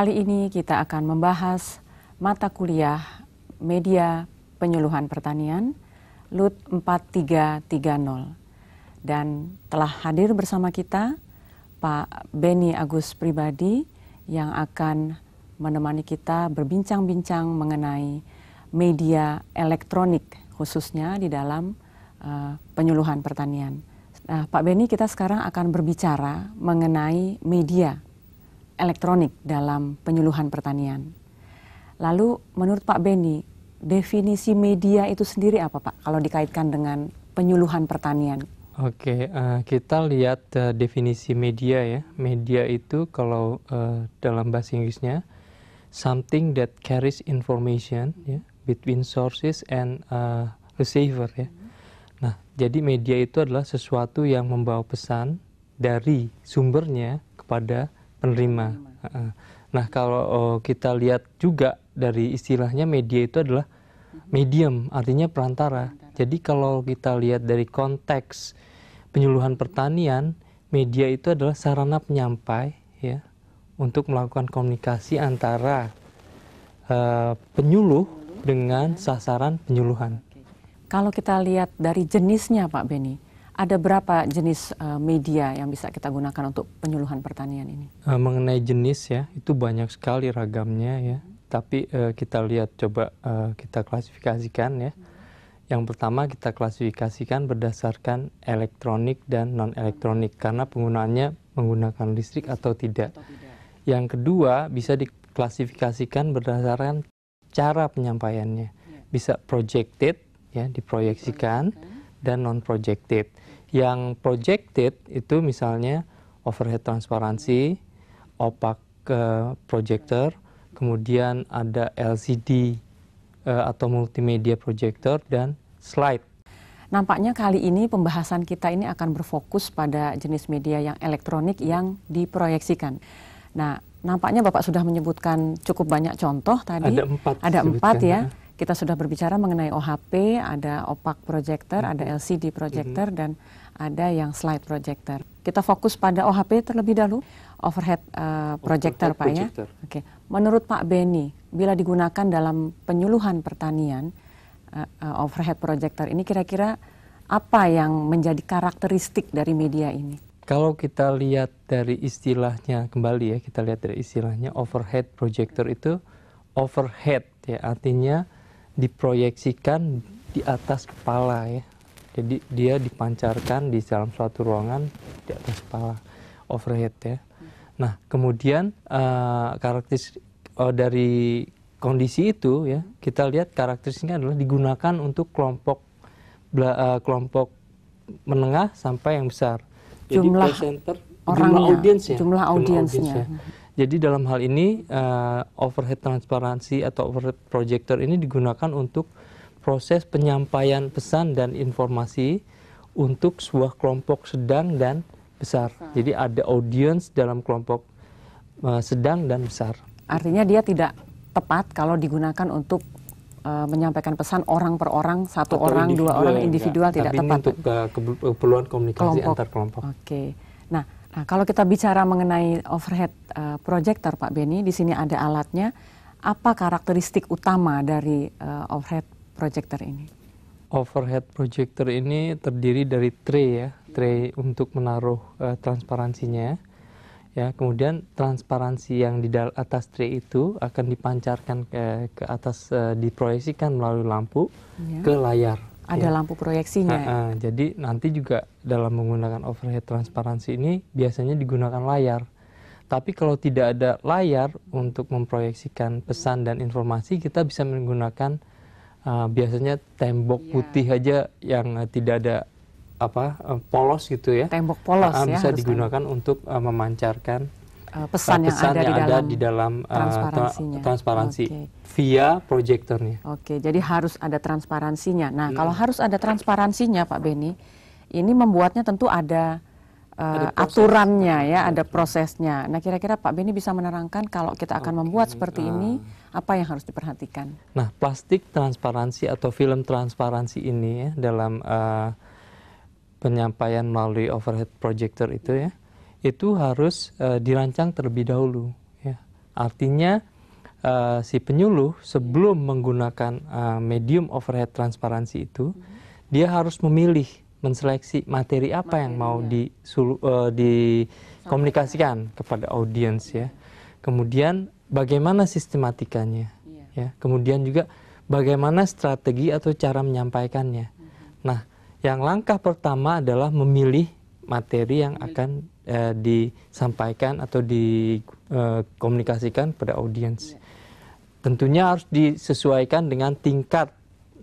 Kali ini kita akan membahas mata kuliah media penyuluhan pertanian LUT 4330. Dan telah hadir bersama kita Pak Beni Agus Pribadi yang akan menemani kita berbincang-bincang mengenai media elektronik khususnya di dalam uh, penyuluhan pertanian. Nah, Pak Beni kita sekarang akan berbicara mengenai media elektronik dalam penyuluhan pertanian. Lalu menurut Pak Beni, definisi media itu sendiri apa Pak kalau dikaitkan dengan penyuluhan pertanian? Oke, uh, kita lihat uh, definisi media ya. Media itu kalau uh, dalam bahasa Inggrisnya something that carries information ya, between sources and uh, receiver ya. Nah, jadi media itu adalah sesuatu yang membawa pesan dari sumbernya kepada penerima. penerima. Nah, kalau oh, kita lihat juga dari istilahnya media itu adalah medium, artinya perantara. perantara. Jadi kalau kita lihat dari konteks penyuluhan pertanian, media itu adalah sarana penyampai ya untuk melakukan komunikasi antara uh, penyuluh dengan sasaran penyuluhan. Kalau kita lihat dari jenisnya Pak Beni, ada berapa jenis eh, media yang bisa kita gunakan untuk penyuluhan pertanian ini? Eh, mengenai jenis ya, itu banyak sekali ragamnya ya. Hmm. Tapi eh, kita lihat coba kita klasifikasikan ya. Hmm. Yang pertama kita klasifikasikan berdasarkan elektronik dan non elektronik hmm. karena penggunaannya menggunakan listrik atau tidak. atau tidak. Yang kedua bisa diklasifikasikan berdasarkan cara penyampaiannya. Ya. Bisa projected ya diproyeksikan. Projected dan non projected yang projected itu misalnya overhead transparansi, opak uh, projector, kemudian ada LCD uh, eh, atau multimedia projector dan slide. Nampaknya kali ini pembahasan kita ini akan berfokus pada jenis media yang elektronik yang diproyeksikan. Nah, nampaknya Bapak sudah menyebutkan cukup banyak contoh tadi. Ada empat. Ada empat ya. ya kita sudah berbicara mengenai OHP, ada opak projector, ada mm-hmm. LCD projector, mm -hmm. dan ada yang slide projector. Kita fokus pada OHP terlebih dahulu, overhead uh, projector, overhead Pak ya. projector. ya. Oke. Okay. Menurut Pak Beni, bila digunakan dalam penyuluhan pertanian, uh, uh, overhead projector ini kira-kira apa yang menjadi karakteristik dari media ini? Kalau kita lihat dari istilahnya kembali ya, kita lihat dari istilahnya overhead projector itu overhead ya artinya diproyeksikan di atas kepala ya. Jadi dia dipancarkan di dalam suatu ruangan di atas kepala overhead ya. Nah kemudian uh, eh, karakteristik uh, eh, dari kondisi itu ya kita lihat karakteristiknya adalah digunakan untuk kelompok uh, kelompok menengah sampai yang besar. Jadi jumlah orang jumlah audiensnya. Jumlah audiensnya. Jumlah hmm. audiensnya. Jadi dalam hal ini uh, overhead transparansi atau overhead projector ini digunakan untuk proses penyampaian pesan dan informasi untuk sebuah kelompok sedang dan besar. besar. Jadi ada audience dalam kelompok uh, sedang dan besar. Artinya dia tidak tepat kalau digunakan untuk uh, menyampaikan pesan orang per orang, satu Atau orang, dua orang, ya, individual enggak. tidak Tapi tepat. Tapi untuk uh, keperluan komunikasi kelompok. antar kelompok. Oke. Okay. Nah, kalau kita bicara mengenai overhead uh, projector, Pak Beni, di sini ada alatnya. Apa karakteristik utama dari uh, overhead projector ini? Overhead projector ini terdiri dari tray ya, tray untuk menaruh uh, transparansinya. Ya. ya, kemudian transparansi yang di atas tray itu akan dipancarkan ke, ke atas uh, diproyeksikan melalui lampu ya. ke layar ada ya. lampu proyeksinya. Ha -ha. Jadi nanti juga dalam menggunakan overhead transparansi ini biasanya digunakan layar. Tapi kalau tidak ada layar untuk memproyeksikan pesan dan informasi, kita bisa menggunakan uh, biasanya tembok iya. putih aja yang uh, tidak ada apa uh, polos gitu ya. Tembok polos uh, ya. Bisa digunakan untuk uh, memancarkan uh, pesan, yang, ada, yang di dalam di dalam eh, transparansinya. transparansi okay. via proyektornya. Oke, okay, jadi harus ada transparansinya. Nah, hmm. kalau harus ada transparansinya, Pak Beni, ini membuatnya tentu ada, uh, ada aturannya ya, ada prosesnya. Nah, kira-kira Pak Beni bisa menerangkan kalau kita akan okay. membuat seperti uh. ini, apa yang harus diperhatikan? Nah, plastik transparansi atau film transparansi ini ya, dalam uh, penyampaian melalui overhead projector itu ya. Uh, itu harus eh, dirancang terlebih dahulu. Ya. Artinya eh, si penyuluh sebelum menggunakan eh, medium overhead transparansi itu, hmm. dia harus memilih, menseleksi materi apa yang mau dikomunikasikan kepada audiens ya. Kemudian bagaimana sistematikanya, iya. ya. Kemudian juga bagaimana strategi atau cara menyampaikannya. Hmm. Nah, yang langkah pertama adalah memilih materi yang akan eh, disampaikan atau dikomunikasikan eh, pada audiens. Ya. Tentunya harus disesuaikan dengan tingkat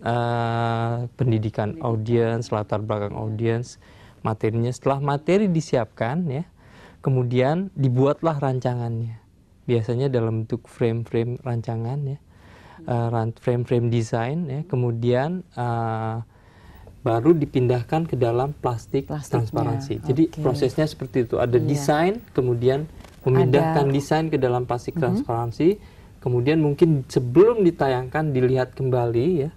eh, pendidikan audiens, latar belakang ya. audiens, materinya. Setelah materi disiapkan ya, kemudian dibuatlah rancangannya. Biasanya dalam bentuk frame-frame rancangan ya, hmm. eh, frame-frame desain ya, kemudian uh, baru dipindahkan ke dalam plastik Plastiknya. transparansi. Jadi prosesnya seperti itu. Ada yeah. desain, kemudian memindahkan Ada. desain ke dalam plastik mm -hmm. transparansi, kemudian mungkin sebelum ditayangkan dilihat kembali ya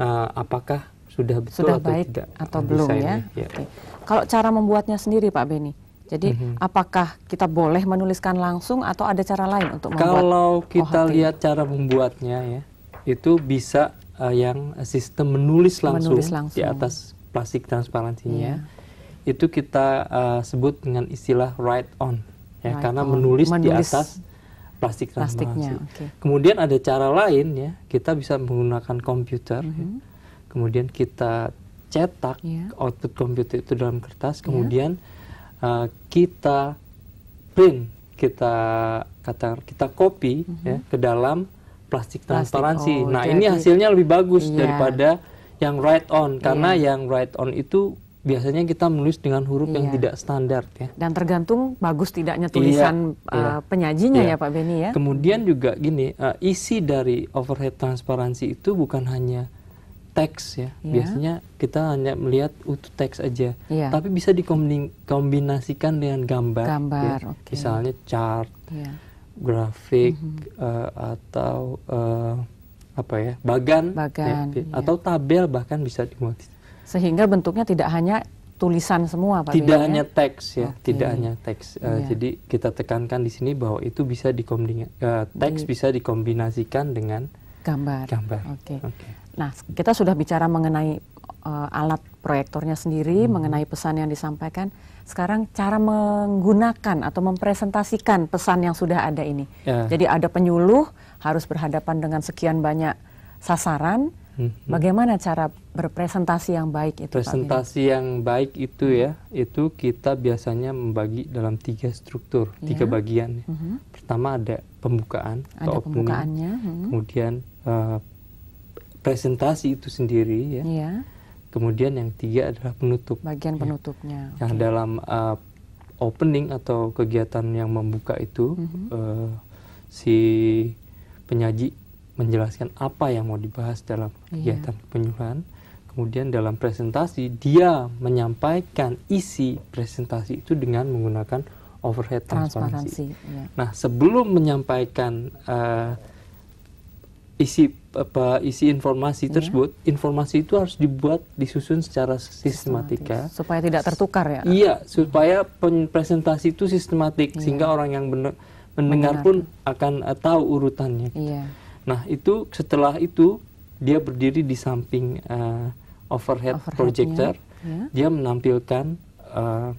uh, apakah sudah betul sudah atau baik tidak atau belum ya. ya. Okay. Kalau cara membuatnya sendiri Pak Beni. Jadi mm -hmm. apakah kita boleh menuliskan langsung atau ada cara lain untuk membuat Kalau kita OHT? lihat cara membuatnya ya, itu bisa uh, yang sistem menulis langsung, menulis langsung di atas plastik transparansinya yeah. itu kita uh, sebut dengan istilah write on ya write karena on. Menulis, menulis di atas plastik transparansi. Okay. Kemudian ada cara lain ya kita bisa menggunakan komputer, mm -hmm. ya. Mhm. kemudian kita cetak yeah. output komputer itu dalam kertas, iya. kemudian yeah. uh, kita print kita kata kita copy mm -hmm. ya mhm. ke dalam plastik transparansi. oh, nah, jadi, ini hasilnya lebih bagus iya. daripada yang write on iya. karena iya. yang write on itu biasanya kita menulis dengan huruf iya. yang tidak standar ya. Dan tergantung bagus tidaknya tulisan iya, uh, iya. penyajinya iya. ya Pak Beni ya. Kemudian juga gini, uh, isi dari overhead transparansi itu bukan hanya teks ya. Yeah. Biasanya kita hanya melihat utuh teks aja. Yeah. Tapi bisa dikombinasikan dengan gambar. Gambar. Ya. Okay. Misalnya chart. Yeah grafik mm -hmm. uh, atau uh, apa ya bagan, bagan ya, iya. atau tabel bahkan bisa dimuat sehingga bentuknya tidak hanya tulisan semua pak tidak Bia, hanya ya? teks ya okay. tidak hanya teks uh, eh, yeah. jadi kita tekankan di sini bahwa itu bisa dikombin uh, teks di... bisa dikombinasikan dengan gambar gambar oke okay. okay. nah kita sudah bicara mengenai uh, alat proyektornya sendiri hmm. mengenai pesan yang disampaikan. Sekarang cara menggunakan atau mempresentasikan pesan yang sudah ada ini. Ya. Jadi ada penyuluh harus berhadapan dengan sekian banyak sasaran. Hmm. Bagaimana cara berpresentasi yang baik itu? Presentasi Pak yang baik itu ya, itu kita biasanya membagi dalam tiga struktur, ya. tiga bagian. Hmm. Pertama ada pembukaan ada atau opening, pembukaannya. Hmm. kemudian uh, presentasi itu sendiri ya. ya Kemudian yang tiga adalah penutup. Bagian penutupnya. Ya. Okay. dalam uh, opening atau kegiatan yang membuka itu mm -hmm. uh, si penyaji menjelaskan apa yang mau dibahas dalam iya. kegiatan yeah. penyuluhan. Kemudian dalam presentasi dia menyampaikan isi presentasi itu dengan menggunakan overhead transparansi. transparansi yeah. Nah sebelum menyampaikan uh, isi apa isi informasi yeah. tersebut, informasi itu harus dibuat disusun secara sistematika supaya tidak tertukar ya. Iya, supaya presentasi itu sistematik yeah. sehingga orang yang mendengar pun akan uh, tahu urutannya. Yeah. Nah, itu setelah itu dia berdiri di samping uh, overhead projector, yeah. dia menampilkan uh,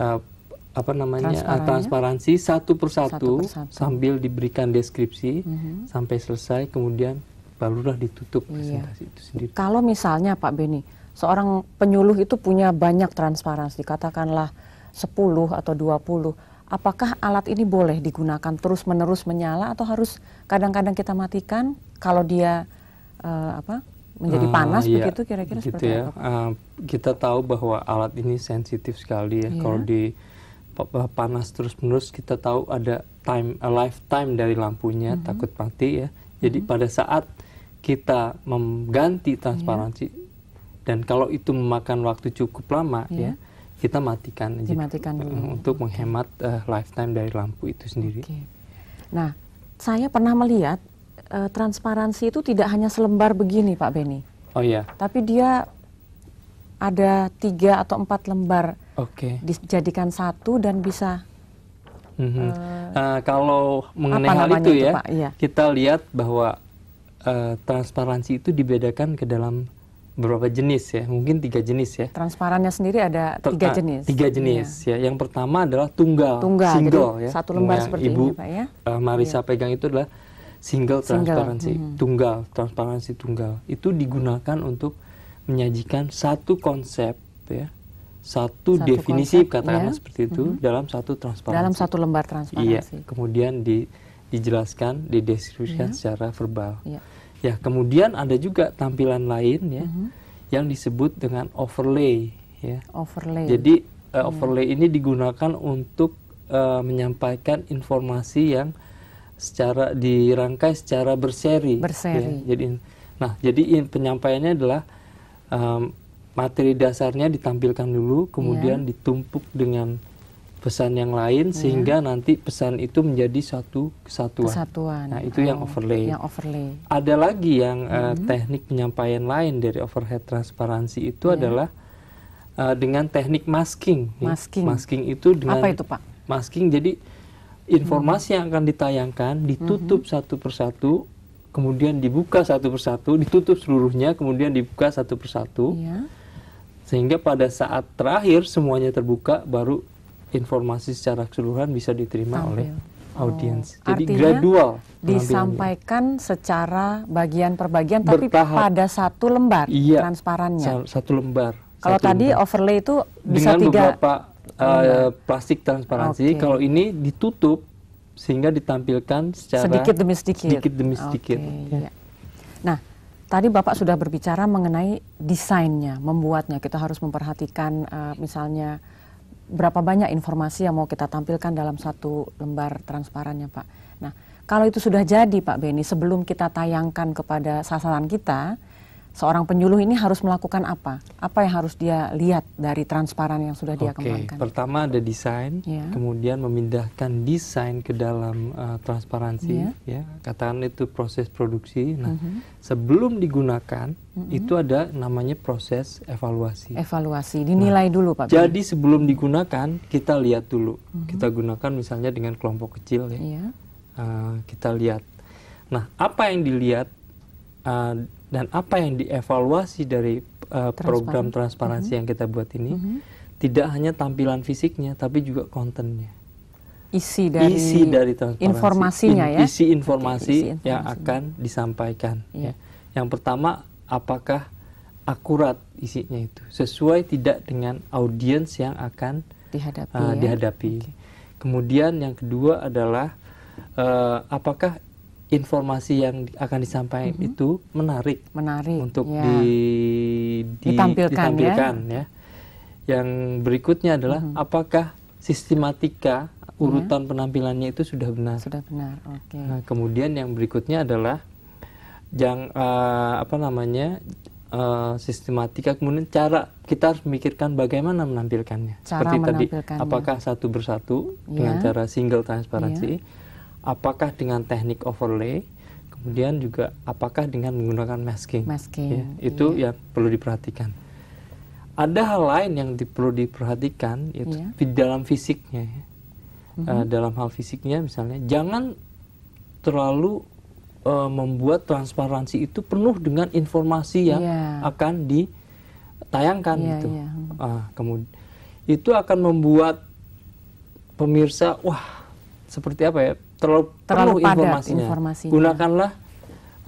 uh, apa namanya ah, transparansi, transparansi satu persatu, satu sambil diberikan deskripsi mm -hmm. sampai selesai kemudian barulah ditutup iya. presentasi iya. itu sendiri. Kalau misalnya Pak Beni, seorang penyuluh itu punya banyak transparansi, katakanlah 10 atau 20, apakah alat ini boleh digunakan terus-menerus menyala atau harus kadang-kadang kita matikan kalau dia uh, apa? menjadi ah, panas iya, begitu kira-kira gitu seperti ya. apa? Uh, kita tahu bahwa alat ini sensitif sekali ya iya. kalau di Eh, panas terus menerus kita tahu ada time a lifetime dari lampunya mm-hmm. takut mati ya jadi mm-hmm. pada saat kita mengganti iya. transparansi yeah. dan kalau itu memakan waktu cukup lama yeah. ya kita matikan dimatikan dulu mm-hmm. untuk menghemat uh, lifetime dari lampu itu sendiri. Okay. Nah saya pernah melihat uh, transparansi itu tidak hanya selembar begini Pak Beni. Oh ya. Tapi dia ada tiga atau empat lembar Oke. Okay. Dijadikan satu dan bisa. Mm-hmm. Uh, uh, kalau mengenai hal itu, itu ya, Pak? Iya. kita lihat bahwa uh, transparansi itu dibedakan ke dalam beberapa jenis ya, mungkin tiga jenis ya. Transparannya sendiri ada tiga ah, jenis. Tiga jenis ya. ya. Yang pertama adalah tunggal, tunggal single jadi ya. Satu lembar nah, seperti Ibu, ini, Pak ya. Uh, Marisa iya. pegang itu adalah single, single. transparansi mm-hmm. tunggal, transparansi tunggal. Itu digunakan untuk menyajikan satu konsep ya satu, definisi konsep, katakanlah ya. seperti itu mm -hmm. dalam satu transparansi. Dalam satu lembar transparansi. Iya. Kemudian di, dijelaskan, dideskripsikan iya. secara verbal. Yeah. Ya, kemudian ada juga tampilan lain ya mm -hmm. yang disebut dengan overlay ya. Overlay. Jadi uh, overlay ini digunakan untuk uh, menyampaikan informasi yang secara dirangkai secara berseri. Ya. Berseri. Ya. Jadi nah, jadi in, penyampaiannya adalah um, materi dasarnya ditampilkan dulu, kemudian yeah. ditumpuk dengan pesan yang lain yeah. sehingga nanti pesan itu menjadi satu kesatuan. kesatuan. Nah, itu oh, yang overlay. Yang overlay. Ada lagi yang mm -hmm. uh, teknik penyampaian lain dari overhead transparansi itu yeah. adalah uh, dengan teknik masking. Masking. Masking itu dengan Apa itu, Pak? Masking jadi informasi hmm. yang akan ditayangkan ditutup hmm. satu persatu, kemudian dibuka satu persatu, ditutup seluruhnya, kemudian dibuka satu persatu. Yeah sehingga pada saat terakhir semuanya terbuka baru informasi secara keseluruhan bisa diterima Ambil. oleh audiens. Oh, Jadi artinya, gradual disampaikan secara bagian per bagian tapi Bertahap. pada satu lembar iya, transparannya. Satu lembar. Kalau satu tadi lembar. overlay itu bisa dengan tiga beberapa uh, plastik transparansi. Okay. Kalau ini ditutup sehingga ditampilkan secara sedikit demi sedikit. Sedikit demi sedikit. Okay, ya. Tadi Bapak sudah berbicara mengenai desainnya, membuatnya. Kita harus memperhatikan uh, misalnya berapa banyak informasi yang mau kita tampilkan dalam satu lembar transparannya, Pak. Nah, kalau itu sudah jadi, Pak Beni, sebelum kita tayangkan kepada sasaran kita, seorang penyuluh ini harus melakukan apa? Apa yang harus dia lihat dari transparan yang sudah dia okay. kembangkan? Pertama ada desain, yeah. kemudian memindahkan desain ke dalam uh, transparansi. Yeah. Ya, katakan itu proses produksi. Nah, mm -hmm. sebelum digunakan Mm -hmm. itu ada namanya proses evaluasi. Evaluasi nah, dinilai nah, dulu Pak. Jadi sebelum digunakan kita lihat dulu. Mm -hmm. Kita gunakan misalnya dengan kelompok kecil ya. Yeah. Iya. Uh, kita lihat. Nah apa yang dilihat uh, dan apa yang dievaluasi dari uh, Transparan. program transparansi mm -hmm. yang kita buat ini mm -hmm. tidak hanya tampilan fisiknya tapi juga kontennya isi dari isi dari transparansi informasinya In, ya isi informasi, isi yang akan disampaikan yeah. ya. Iya. yang pertama apakah akurat isinya itu sesuai tidak dengan audiens yang akan dihadapi, uh, ya? dihadapi. Okay. kemudian yang kedua adalah uh, apakah informasi yang akan disampaikan mm -hmm. itu menarik, menarik untuk ya. di, di, ditampilkan, ya. ditampilkan ya. ya. Yang berikutnya adalah mm -hmm. apakah sistematika urutan ya. penampilannya itu sudah benar? Sudah benar, oke. Okay. Nah, kemudian yang berikutnya adalah yang uh, eh, apa namanya uh, sistematika kemudian cara kita harus memikirkan bagaimana menampilkannya. Cara Seperti menampilkannya. tadi, apakah satu bersatu ya. dengan cara single transparansi? Ya apakah dengan teknik overlay kemudian juga apakah dengan menggunakan masking, masking ya, itu yeah. ya perlu diperhatikan ada hal lain yang di, perlu diperhatikan yaitu yeah. di dalam fisiknya ya. mm-hmm. uh, dalam hal fisiknya misalnya jangan terlalu uh, membuat transparansi itu penuh dengan informasi yang yeah. akan ditayangkan yeah, gitu yeah. Uh, ah, kemudian itu akan membuat pemirsa wah seperti apa ya terlalu terlalu padat informasinya. informasinya. Gunakanlah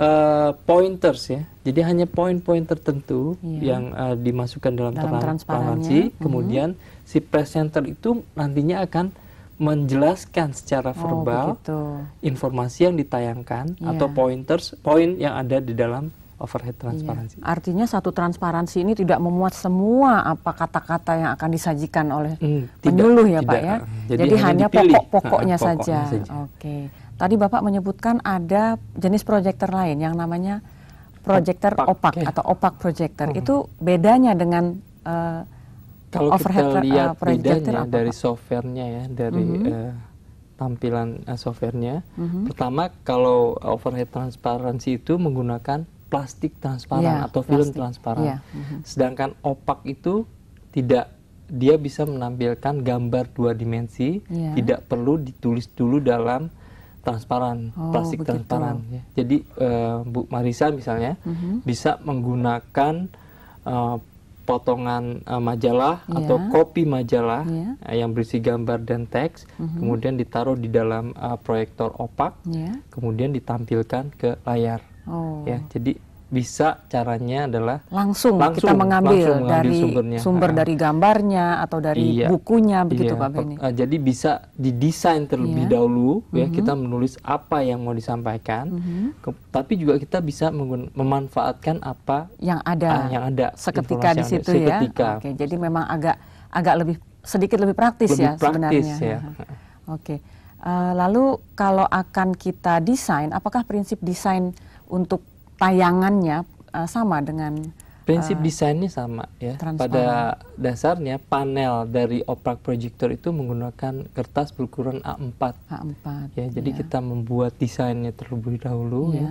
uh, pointers ya. Jadi hanya poin-poin tertentu iya. yang uh, dimasukkan dalam, dalam transparansi. Mm-hmm. Kemudian hmm. si presenter itu nantinya akan menjelaskan secara oh, verbal oh, informasi yang ditayangkan yeah. atau pointers poin yang ada di dalam overhead iya. transparansi. Iya. Artinya satu transparansi ini tidak memuat semua apa kata-kata yang akan disajikan oleh hmm, penyuluh ya tidak. Pak ya. Jadi, Jadi hanya pokok-pokoknya nah, saja. saja. Oke. Tadi Bapak menyebutkan ada jenis proyektor lain yang namanya proyektor opak ya. atau opak proyektor. Hmm. Itu bedanya dengan uh, kalau overhead kita lihat uh, bedanya dari softwarenya ya, dari mm -hmm. uh, tampilan uh, softwarenya. Mm -hmm. Pertama kalau overhead transparansi itu menggunakan plastik transparan yeah, atau film plastik. transparan. Yeah. Mm -hmm. Sedangkan opak itu tidak dia bisa menampilkan gambar dua dimensi, yeah. tidak perlu ditulis dulu dalam transparan, oh, plastik begitu. transparan. Ya. Jadi uh, Bu Marisa misalnya mm -hmm. bisa menggunakan uh, potongan uh, majalah yeah. atau kopi majalah yeah. Iya. uh, yang berisi gambar dan teks, mm -hmm. kemudian ditaruh di dalam uh, proyektor opak, yeah. kemudian ditampilkan ke layar. Oh. Ya, jadi bisa caranya adalah langsung, langsung kita mengambil, langsung mengambil dari sumbernya. sumber dari gambarnya atau dari iya, bukunya begitu iya. Pak Beni. Eh, jadi bisa didesain terlebih iya. dahulu mm-hmm. ya mhm. kita menulis apa yang mau disampaikan. Mm-hmm. tapi juga kita bisa memanfaatkan apa yang ada ah, yang ada seketika di situ ada. Ya? Seketika. ya. Oke, jadi memang agak agak lebih sedikit lebih praktis lebih ya praktis, sebenarnya. Ya. Oke. Uh, lalu kalau akan kita desain apakah prinsip desain untuk tayangannya uh, sama dengan prinsip uh, desainnya sama ya. Pada dasarnya panel dari oprak projector itu menggunakan kertas berukuran A4. A4. Ya, jadi ya. kita membuat desainnya terlebih dahulu ya. ya.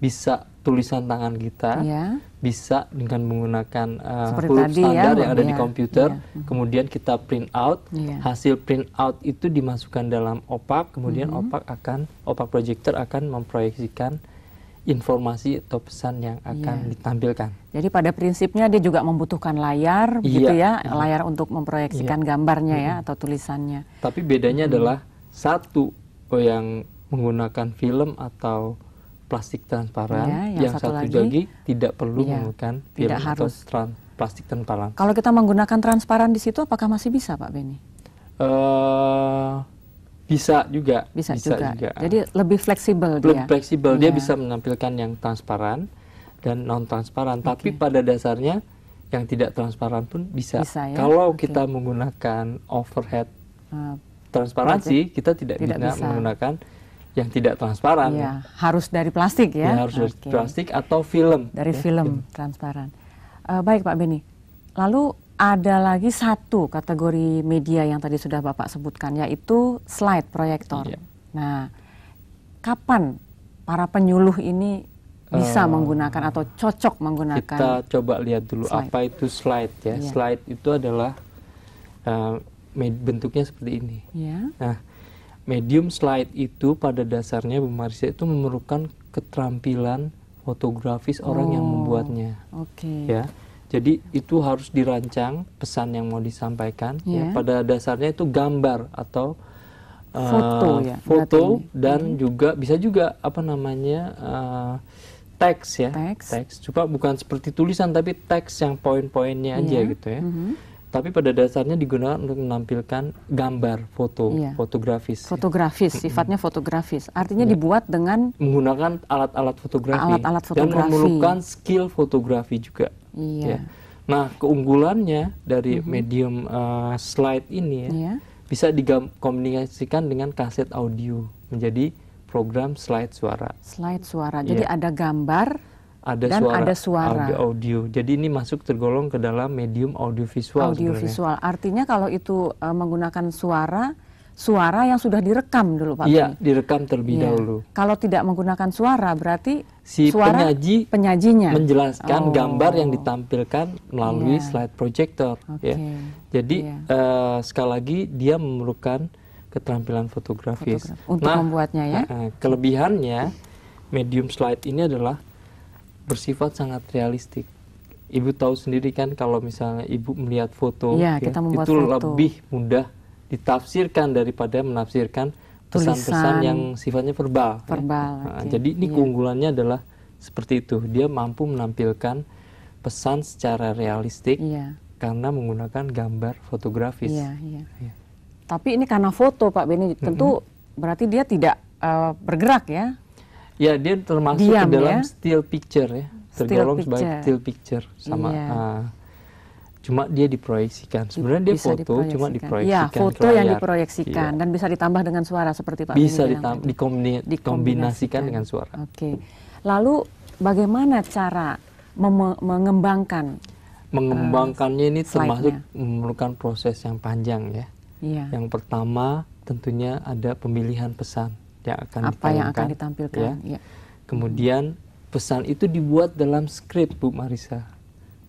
Bisa tulisan tangan kita, ya. bisa dengan menggunakan uh, huruf tadi ya, standar ya, yang ada ya. di komputer, ya. Hmm. kemudian kita print out, ya. hasil print out itu dimasukkan dalam opak, kemudian mm -hmm. opak akan opak proyektor akan memproyeksikan informasi atau pesan yang iya. akan yeah. ditampilkan. Jadi pada prinsipnya dia juga membutuhkan layar, yeah. gitu ya, yeah. layar untuk memproyeksikan yeah. gambarnya mm ya iya. atau tulisannya. Tapi bedanya hmm. adalah satu oh, yang menggunakan film atau plastik transparan, yeah, yang, yang satu, satu lagi, lagi tidak perlu yeah, menggunakan film tidak atau harus. Trans plastik transparan. Kalau kita menggunakan transparan di situ, apakah masih bisa, Pak Beni? Uh, bisa juga. Bisa, bisa juga. juga. Jadi lebih fleksibel lebih dia. fleksibel. Dia iya. bisa menampilkan yang transparan dan non transparan. Okay. Tapi pada dasarnya yang tidak transparan pun bisa. bisa ya? Kalau okay. kita menggunakan overhead uh, eh, transparansi, project. kita tidak, tidak bisa menggunakan yang tidak transparan. Ya, harus dari plastik ya. ya harus okay. dari plastik atau film. Dari ya, film, film transparan. Uh, baik Pak Beni. Lalu ada lagi satu kategori media yang tadi sudah Bapak sebutkan, yaitu slide proyektor. Yeah. Nah, kapan para penyuluh ini bisa uh, menggunakan atau cocok menggunakan? Kita coba lihat dulu slide. apa itu slide ya. Yeah. Slide itu adalah uh, bentuknya seperti ini. Yeah. Nah, medium slide itu pada dasarnya Bu Marisa itu memerlukan keterampilan fotografis oh. orang yang oh, membuatnya. Oke. Okay. Ya jadi itu harus dirancang pesan yang mau disampaikan. Yeah. Ya, pada dasarnya itu gambar atau eh, foto, ya, foto dan hmm. juga bisa juga apa namanya uh, teks ya, teks. teks. Coba bukan seperti tulisan tapi teks yang poin-poinnya yeah. aja ya. gitu ya. Mm -hmm. Tapi pada dasarnya digunakan untuk menampilkan gambar, foto, iya. fotografis. Fotografis, ya. sifatnya fotografis. Artinya iya. dibuat dengan menggunakan alat-alat fotografi, alat -alat fotografi dan memerlukan skill fotografi juga. Iya. Ya. Nah keunggulannya dari mm -hmm. medium uh, slide ini ya, iya. bisa dikomunikasikan dengan kaset audio menjadi program slide suara. Slide suara. Iya. Jadi ada gambar ada dan suara, ada suara audio, audio. Jadi ini masuk tergolong ke dalam medium audiovisual. visual. Artinya kalau itu uh, menggunakan suara suara yang sudah direkam dulu Pak Iya, direkam terlebih ya. dahulu. Kalau tidak menggunakan suara berarti si suara penyaji penyajinya menjelaskan oh. gambar yang ditampilkan melalui ya. slide projector okay. ya. Jadi ya. uh, sekali lagi dia memerlukan keterampilan fotografis. Fotograf. Untuk nah, membuatnya ya. Uh, kelebihannya medium slide ini adalah bersifat sangat realistik. Ibu tahu sendiri kan kalau misalnya ibu melihat foto iya, ya, kita itu foto. lebih mudah ditafsirkan daripada menafsirkan pesan-pesan yang sifatnya verbal. Verbal. Ya. Nah, okay. Jadi ini yeah. keunggulannya adalah seperti itu. Dia mampu menampilkan pesan secara realistik yeah. karena menggunakan gambar fotografis. Yeah, yeah. Yeah. Tapi ini karena foto Pak Beni tentu mm -hmm. berarti dia tidak uh, bergerak ya? Ya dia termasuk Diam, dalam ya? still picture ya, tergolong sebagai still picture sama. Yeah. Iya. Uh, cuma dia diproyeksikan. Sebenarnya dia bisa foto cuma diproyeksikan. Ya, foto yang diproyeksikan iya. dan bisa ditambah dengan suara seperti Pak. Bisa ditambah dikombinasikan, dikombinasikan dengan suara. Oke. Lalu bagaimana cara mengembangkan mengembangkannya ini eh, termasuk memerlukan proses yang panjang ya. Iya. Yang pertama tentunya ada pemilihan pesan yang akan apa yang akan ditampilkan ya. ya. Kemudian pesan itu dibuat dalam skrip Bu Marisa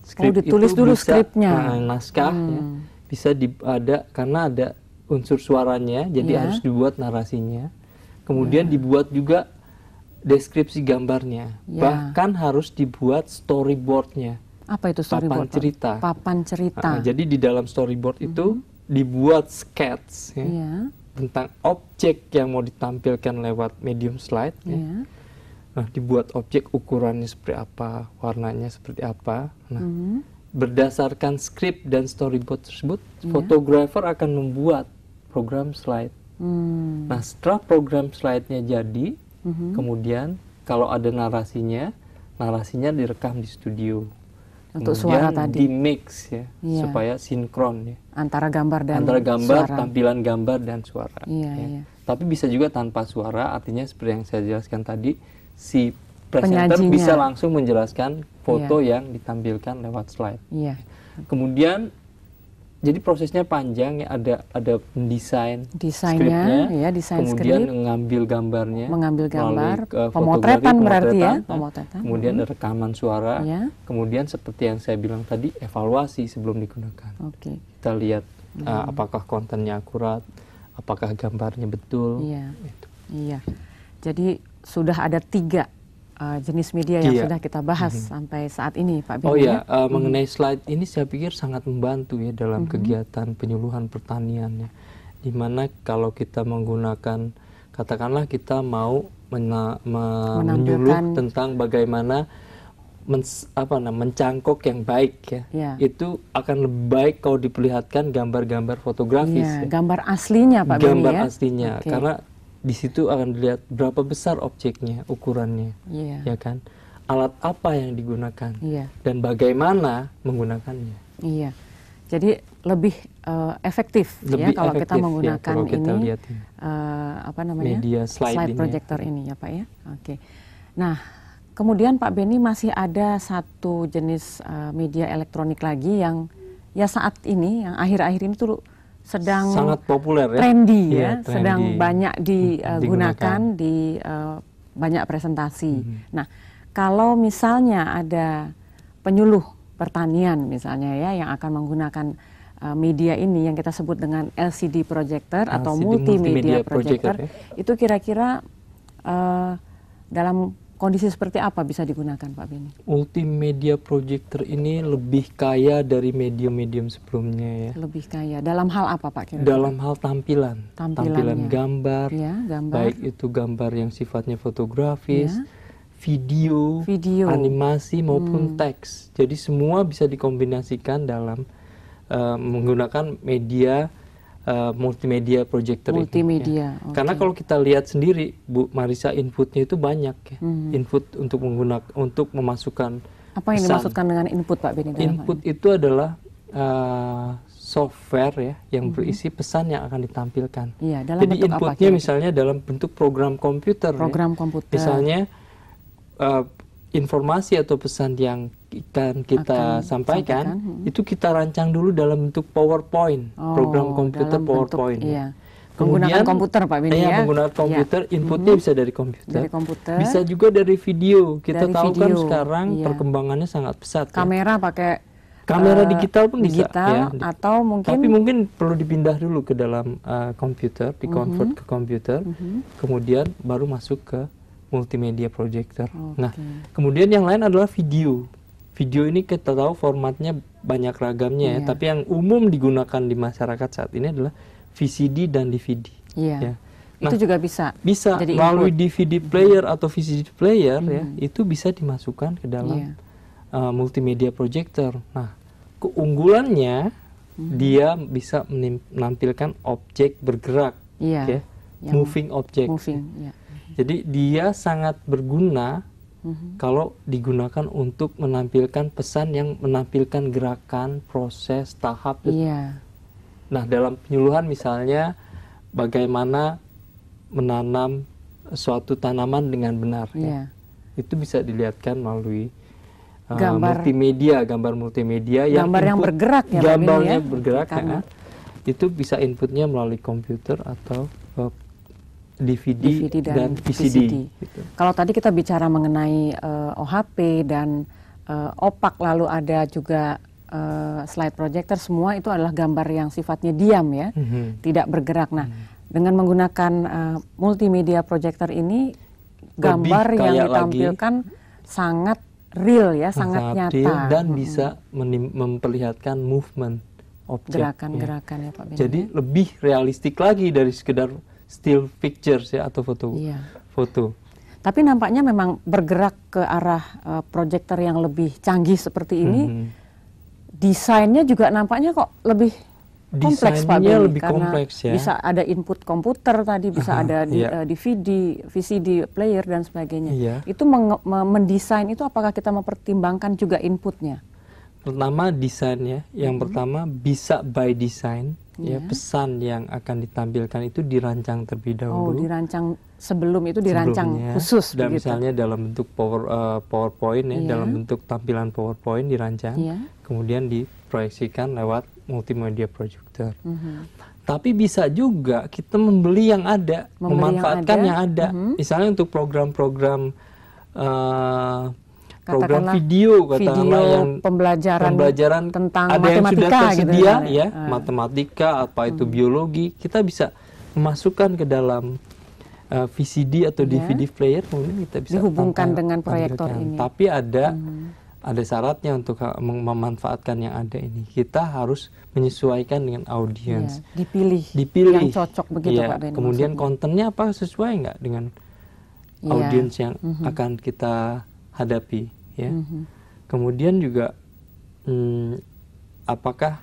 Skrip oh, ditulis dulu bisa, skripnya. Nah, naskah ya, hmm. ya, bisa di, ada karena ada unsur suaranya, jadi yeah. harus dibuat narasinya. Kemudian yeah. dibuat juga deskripsi gambarnya, yeah. bahkan harus dibuat storyboardnya. Apa itu storyboard? Papan cerita. Papan cerita. Nah, jadi di dalam storyboard mm -hmm. itu dibuat sketch ya, yeah. tentang objek yang mau ditampilkan lewat medium slide. Ya. ya. Nah, dibuat objek ukurannya seperti apa, warnanya seperti apa. Nah, mm -hmm. berdasarkan skrip dan storyboard tersebut, yeah. fotografer akan membuat program slide. Mm. Nah, setelah program slide-nya jadi, mm -hmm. kemudian kalau ada narasinya, narasinya direkam di studio. Untuk kemudian suara tadi. Di mix ya, yeah. supaya sinkron ya. Antara gambar dan Antara gambar, suara. tampilan gambar dan suara. Yeah, ya. yeah. Tapi bisa juga tanpa suara, artinya seperti yang saya jelaskan tadi, si presenter bisa langsung menjelaskan foto yeah. yang ditampilkan lewat slide. Yeah. Kemudian jadi prosesnya panjang ya ada ada desain desainnya ya desain kemudian script, mengambil gambarnya mengambil gambar melalui, uh, pemotretan berarti ya pemotretan kemudian hmm. ada rekaman suara ya. kemudian seperti yang saya bilang tadi evaluasi sebelum digunakan okay. kita lihat hmm. uh, apakah kontennya akurat apakah gambarnya betul iya iya jadi sudah ada tiga uh, jenis media yang iya. sudah kita bahas mm -hmm. sampai saat ini, Pak oh Bima. Oh iya, uh, mm -hmm. mengenai slide ini saya pikir sangat membantu ya dalam mm -hmm. kegiatan penyuluhan pertaniannya, mana kalau kita menggunakan katakanlah kita mau mena me menyuluh tentang bagaimana men apa nah, mencangkok yang baik ya. ya. Itu akan lebih baik kalau diperlihatkan gambar-gambar fotografis ya, ya. Gambar aslinya Pak Gambar Bini, ya? aslinya okay. karena di situ akan dilihat berapa besar objeknya, ukurannya, yeah. ya kan? Alat apa yang digunakan yeah. dan bagaimana menggunakannya. Iya, yeah. jadi lebih uh, efektif ya lebih ya kalau efektif, kita menggunakan ya, kalau kita ini lihat, ya. uh, apa namanya media slide, slide ya. projector ya. ini ya Pak ya. Oke, okay. nah kemudian Pak Beni masih ada satu jenis uh, media elektronik lagi yang ya saat ini yang akhir-akhir ini tuh sedang sangat populer ya. Trendy ya, ya trendy. sedang banyak digunakan di uh, banyak presentasi. Mm -hmm. Nah, kalau misalnya ada penyuluh pertanian misalnya ya yang akan menggunakan uh, media ini yang kita sebut dengan LCD projector LCD atau multimedia, multimedia projector, projector ya. itu kira-kira uh, dalam kondisi seperti apa bisa digunakan Pak Beni? Multimedia projector ini lebih kaya dari medium-medium sebelumnya ya. Lebih kaya. Dalam hal apa Pak? Kira-kira? Dalam hal tampilan. Tampilan gambar, ya, gambar. Baik itu gambar yang sifatnya fotografis, ya. video, video, animasi maupun hmm. teks. Jadi semua bisa dikombinasikan dalam uh, menggunakan media uh, multimedia projector multimedia, ini. Ya. Okay. Karena kalau kita lihat sendiri, Bu Marisa inputnya itu banyak ya. Hmm. Input untuk menggunakan untuk memasukkan apa yang pesan. dimaksudkan dengan input Pak Beni? Input ini? itu adalah uh, software ya yang mm -hmm. berisi pesan yang akan ditampilkan. Iya, dalam Jadi inputnya apa, misalnya dalam bentuk program komputer. Ya. Program ya. komputer. Misalnya uh, informasi atau pesan yang akan kita Akan sampaikan, sampaikan hmm. itu kita rancang dulu dalam bentuk PowerPoint, oh, program komputer PowerPoint. Bentuk, iya. Kemudian, menggunakan komputer Pak Bini iya, ya. menggunakan iya. komputer, ya. inputnya hmm. bisa dari komputer. dari komputer. Bisa juga dari video. Kita dari tahu kan video. kan sekarang iya. perkembangannya sangat pesat. Ya. Kamera ya. pakai kamera uh, digital pun digital bisa ya. atau mungkin tapi mungkin perlu dipindah dulu ke dalam uh, komputer, di mhm. convert mm -hmm. ke komputer, mm -hmm. kemudian baru masuk ke multimedia projector. Okay. Nah, kemudian yang lain adalah video. Video ini kita tahu formatnya banyak ragamnya yeah. ya, iya. tapi yang umum digunakan di masyarakat saat ini adalah VCD dan DVD. Yeah. Ya. Nah, itu juga bisa. Bisa jadi melalui input. DVD player hmm. atau VCD player ya, hmm. itu bisa dimasukkan ke dalam yeah. uh, multimedia projector. Nah, keunggulannya hmm. dia bisa menampilkan objek bergerak, yeah. ya, moving object. Moving, yeah jadi dia sangat berguna mm-hmm. kalau digunakan untuk menampilkan pesan yang menampilkan gerakan, proses, tahap. Gitu. Yeah. Nah, dalam penyuluhan misalnya bagaimana menanam suatu tanaman dengan benar. Yeah. Ya. Itu bisa dilihatkan melalui uh, multimedia, gambar multimedia yang gambar yang bergerak ya, gambarnya ya? bergerak ya. Itu bisa inputnya melalui komputer atau uh, DVD, DVD dan, dan VCD. VCD. Gitu. Kalau tadi kita bicara mengenai uh, eh, OHP dan uh, opak, lalu ada juga uh, slide projector, semua itu adalah gambar yang sifatnya diam ya, mm -hmm. tidak bergerak. Nah, mm -hmm. dengan menggunakan uh, multimedia projector ini, gambar yang ditampilkan lagi. sangat real ya, sangat, nyata dan hmm. bisa memperlihatkan movement objek gerakan-gerakan ya. ya Pak Jadi lebih realistik lagi dari sekedar still pictures ya atau foto iya. foto. Tapi nampaknya memang bergerak ke arah uh, eh, proyektor yang lebih canggih seperti ini. -hmm. Desainnya juga nampaknya kok lebih kompleks Pak Beni lebih karena kompleks, ya. bisa ada input komputer tadi bisa ada di, iya. uh, eh, DVD, VCD player dan sebagainya. Iya. Itu mendesain itu apakah kita mempertimbangkan juga inputnya? Pertama desainnya, yang -hmm. pertama bisa by design ya iya. pesan yang akan ditampilkan itu dirancang terlebih oh, dahulu. Oh, dirancang sebelum itu dirancang Sebelumnya, khusus dan begitu. misalnya dalam bentuk power uh, PowerPoint ya, yeah. dalam bentuk tampilan PowerPoint dirancang, yeah. kemudian diproyeksikan lewat multimedia projector. Mm -hmm. Tapi bisa juga kita membeli yang ada, membeli memanfaatkan yang ada. Yang ada. Mm -hmm. Misalnya untuk program-program uh, program video katakanlah video yang pembelajaran, pembelajaran tentang ada matematika, yang sudah gitu tersedia gitu, ya, ya matematika apa itu hmm. biologi kita bisa memasukkan ke dalam uh, eh, VCD atau DVD iya. player mungkin kita bisa dihubungkan dengan proyektor ini tapi ada hmm. ada syaratnya untuk eh, memanfaatkan yang ada ini kita harus menyesuaikan dengan audiens yeah. dipilih dipilih yang cocok begitu yeah. Pak kemudian maksudnya. kontennya apa sesuai nggak dengan yeah. audiens yang mm -hmm. akan kita hadapi ya mm-hmm. kemudian juga hmm, apakah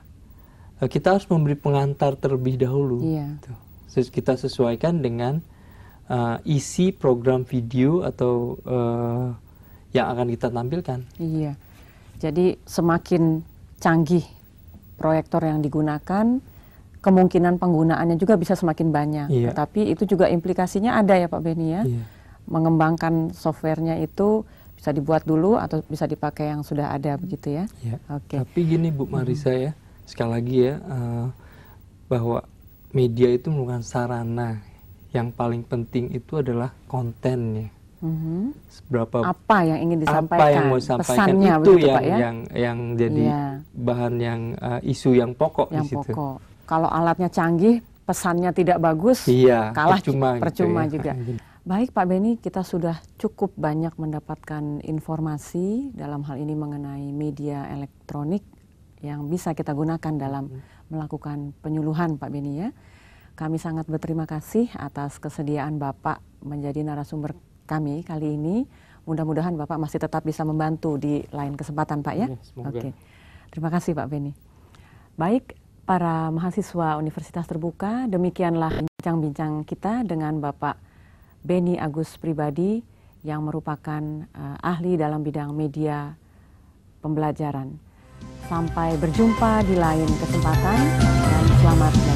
eh, kita harus memberi pengantar terlebih dahulu yeah. Iya. Gitu. kita sesuaikan dengan uh, isi program video atau uh, yang akan kita tampilkan iya jadi semakin canggih proyektor yang digunakan kemungkinan penggunaannya juga bisa semakin banyak. yeah. Iya. Tapi itu juga implikasinya ada ya Pak Beni ya. yeah. Mengembangkan softwarenya itu bisa dibuat dulu atau bisa dipakai yang sudah ada begitu ya? ya. Oke. Okay. Tapi gini Bu Marisa hmm. ya, sekali lagi ya uh, bahwa media itu merupakan sarana yang paling penting itu adalah kontennya. Mm-hmm. Seberapa apa yang ingin disampaikan? Apa yang mau disampaikan? itu begitu, yang, Pak, ya? yang yang jadi yeah. bahan yang uh, isu yang pokok yang di situ. Pokok. Kalau alatnya canggih, pesannya tidak bagus, iya, kalah percuma, percuma gitu ya. juga. Baik Pak Beni, kita sudah cukup banyak mendapatkan informasi dalam hal ini mengenai media elektronik yang bisa kita gunakan dalam mhm. melakukan penyuluhan Pak Beni ya. Kami sangat berterima kasih atas kesediaan Bapak menjadi narasumber kami kali ini. Mudah-mudahan Bapak masih tetap bisa membantu di lain kesempatan Pak ya. ya Oke. Terima kasih Pak Beni. Baik, para mahasiswa Universitas Terbuka, demikianlah bincang-bincang kita dengan Bapak Beni Agus Pribadi yang merupakan uh, ahli dalam bidang media pembelajaran. Sampai berjumpa di lain kesempatan dan selamat